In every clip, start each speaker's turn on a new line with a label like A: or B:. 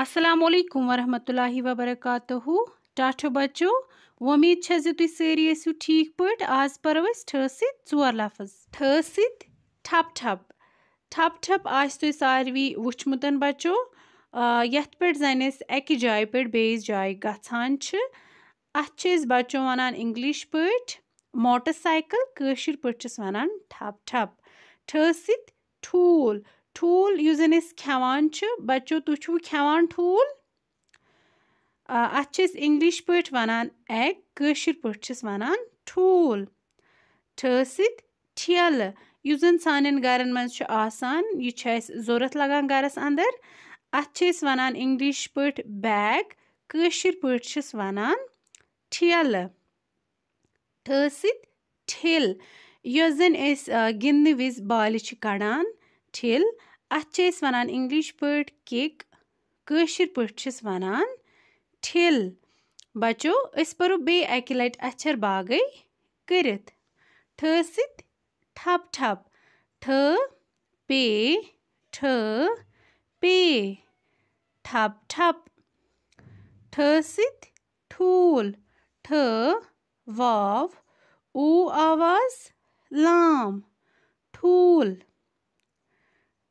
A: अस्सलाम वालेकुम वरहमतुल्लाहि व बरकातहू टाठो बच्चो उम्मीद छ जे तुम सारी ऐसो ठीक पट आज पो ठस सत लफज ठस सत ठप ठप ठप ठप आस तुम सारे वुचमुत बच्चो यथ पे जन अकि जाए पे बेस जाए गसान अत बच्चों वनान इंग्लिश पे मोटर साइकिल कशिर पे वनान ठप ठप ठस सत ठूल ٹھوٗل یُس زَن أسۍ کھٮ۪وان چھِ بَچو تُہۍ چھُو کھٮ۪وان ٹھوٗل اَتھ چھِ أسۍ اِنٛگلِش پٲٹھۍ وَنان اٮ۪گ کٲشِر پٲٹھۍ چھِس وَنان ٹھوٗل ٹھٲسِتھ ٹھیلہٕ یُس زَن سانٮ۪ن گَرَن منٛز چھُ آسان یہِ چھُ اَسہِ ضوٚرَتھ لَگان گَرَس اَنٛدر اَتھ چھِ أسۍ وَنان اِنٛگلِش پٲٹھۍ بیگ کٲشِر پٲٹھۍ چھِس وَنان ٹھیلہٕ ٹھٲسِتھ ٹھِل یۄس زَن أسۍ گِنٛدنہٕ وِزِ بالہِ چھِ کَڑان ٹھِل اَتھ چھِ أسۍ وَنان اِنٛگلِش پٲٹھۍ کِک کٲشِر پٲٹھۍ چھِس وَنان ٹھِل بَچو أسۍ پَرو بیٚیہِ اَکہِ لَٹہِ اَچھر باغَے کٔرِتھ ٹھ سۭتۍ ٹھپ ٹھپ ٹھ پے ٹھ پے ٹھپ ٹھپ ٹھ سۭتۍ ٹھوٗل ٹھ واو اوٗ آواز لام ٹھوٗل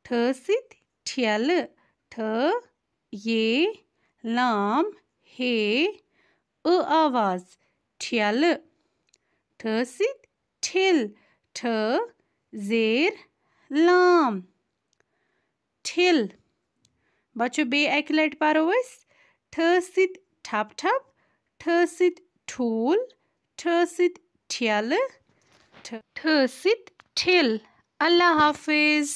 A: ठ सिद्ध ठियल ठ ये लाम हे अ आवाज ठियल ठ सिद्ध ठिल ठ जेर लाम ठिल बच्चों बे एक लट पो ठ सिद्ध ठप ठप ठ सिद्ध ठूल ठ सिद्ध ठियल ठ सिद्ध ठिल अल्लाह हाफिज़